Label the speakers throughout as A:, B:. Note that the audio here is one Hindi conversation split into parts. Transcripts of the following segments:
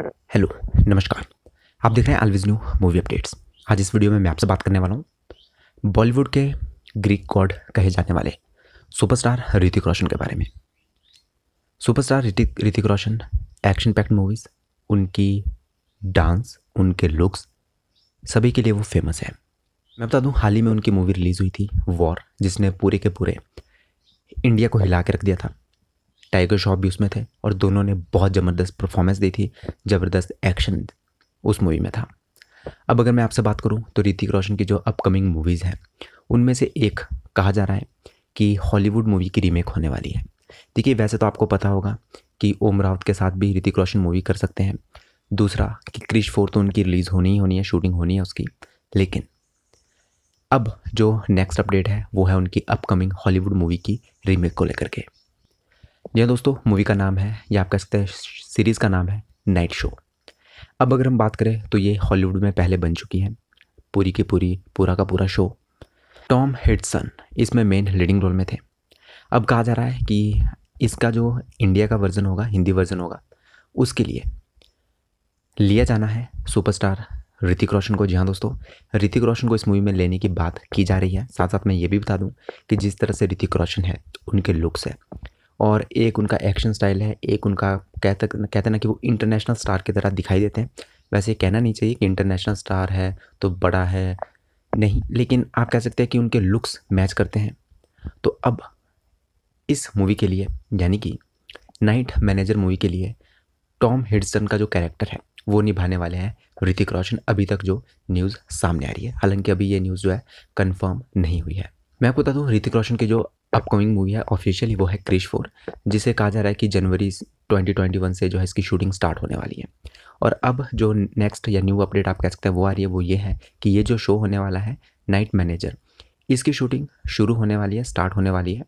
A: हेलो नमस्कार आप देख रहे हैं अलविज न्यू मूवी अपडेट्स आज इस वीडियो में मैं आपसे बात करने वाला हूँ बॉलीवुड के ग्रीक गॉड कहे जाने वाले सुपरस्टार ऋतिक रोशन के बारे में superstar Hrithik Hrithik Roshan action packed movies उनकी डांस उनके लुक्स सभी के लिए वो फेमस है मैं बता दूँ हाल ही में उनकी मूवी रिलीज़ हुई थी वॉर जिसने पूरे के पूरे इंडिया को हिला के रख दिया था टाइगर श्रॉफ भी उसमें थे और दोनों ने बहुत ज़बरदस्त परफॉर्मेंस दी थी ज़बरदस्त एक्शन उस मूवी में था अब अगर मैं आपसे बात करूं तो ऋतिक रोशन की जो अपकमिंग मूवीज़ हैं उनमें से एक कहा जा रहा है कि हॉलीवुड मूवी की रीमेक होने वाली है देखिए वैसे तो आपको पता होगा कि ओम रावत के साथ भी ऋतिक रोशन मूवी कर सकते हैं दूसरा कि क्रिश फोर तो उनकी रिलीज़ होनी ही होनी है शूटिंग होनी है उसकी लेकिन अब जो नेक्स्ट अपडेट है वो है उनकी अपकमिंग हॉलीवुड मूवी की रीमेक को लेकर के यह हाँ दोस्तों मूवी का नाम है या आप कह सकते हैं सीरीज़ का नाम है नाइट शो अब अगर हम बात करें तो ये हॉलीवुड में पहले बन चुकी है पूरी की पूरी पूरा का पूरा शो टॉम हिडसन इसमें मेन लीडिंग रोल में थे अब कहा जा रहा है कि इसका जो इंडिया का वर्ज़न होगा हिंदी वर्ज़न होगा उसके लिए लिया जाना है सुपरस्टार ऋतिक रोशन को जी हाँ दोस्तों ऋतिक रोशन को इस मूवी में लेने की बात की जा रही है साथ साथ मैं ये भी बता दूं कि जिस तरह से ऋतिक रोशन है उनके लुक्स है और एक उनका एक्शन स्टाइल है एक उनका कहते कहते ना कि वो इंटरनेशनल स्टार की तरह दिखाई देते हैं वैसे कहना नहीं चाहिए कि इंटरनेशनल स्टार है तो बड़ा है नहीं लेकिन आप कह सकते हैं कि उनके लुक्स मैच करते हैं तो अब इस मूवी के लिए यानी कि नाइट मैनेजर मूवी के लिए टॉम हिडसन का जो कैरेक्टर है वो निभाने वाले हैं ऋतिक रोशन अभी तक जो न्यूज़ सामने आ रही है हालांकि अभी ये न्यूज़ जो है कंफर्म नहीं हुई है मैं आपको बता दूँ ऋतिक रोशन के जो अपकमिंग मूवी है ऑफिशियली वो है क्रिश फोर जिसे कहा जा रहा है कि जनवरी 2021 से जो है इसकी शूटिंग स्टार्ट होने वाली है और अब जो नेक्स्ट या न्यू अपडेट आप कह सकते हैं वो आ रही है वो ये है कि ये जो शो होने वाला है नाइट मैनेजर इसकी शूटिंग शुरू होने वाली है स्टार्ट होने वाली है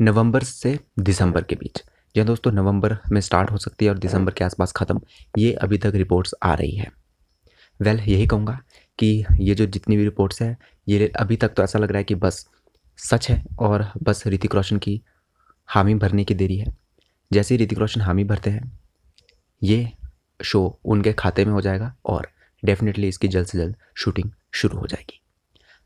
A: नवंबर से दिसंबर के बीच या हाँ दोस्तों नवंबर में स्टार्ट हो सकती है और दिसंबर के आसपास ख़त्म ये अभी तक रिपोर्ट्स आ रही है वेल well, यही कहूँगा कि ये जो जितनी भी रिपोर्ट्स हैं ये अभी तक तो ऐसा लग रहा है कि बस सच है और बस ऋतिक रोशन की हामी भरने की देरी है जैसे ही ऋतिक रोशन हामी भरते हैं ये शो उनके खाते में हो जाएगा और डेफिनेटली इसकी जल्द से जल्द शूटिंग शुरू हो जाएगी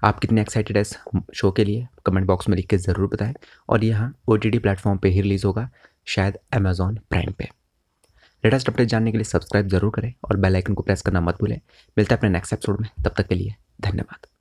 A: आप कितने एक्साइटेड है इस शो के लिए कमेंट बॉक्स में लिख के ज़रूर बताएं और यहाँ ओ टी टी प्लेटफॉर्म पर ही रिलीज़ होगा शायद अमेजोन प्राइम पे लेटेस्ट अपडेट जानने के लिए सब्सक्राइब जरूर करें और बेल आइकन को प्रेस करना मत भूलें मिलते हैं अपने नेक्स्ट एपिसोड में तब तक के लिए धन्यवाद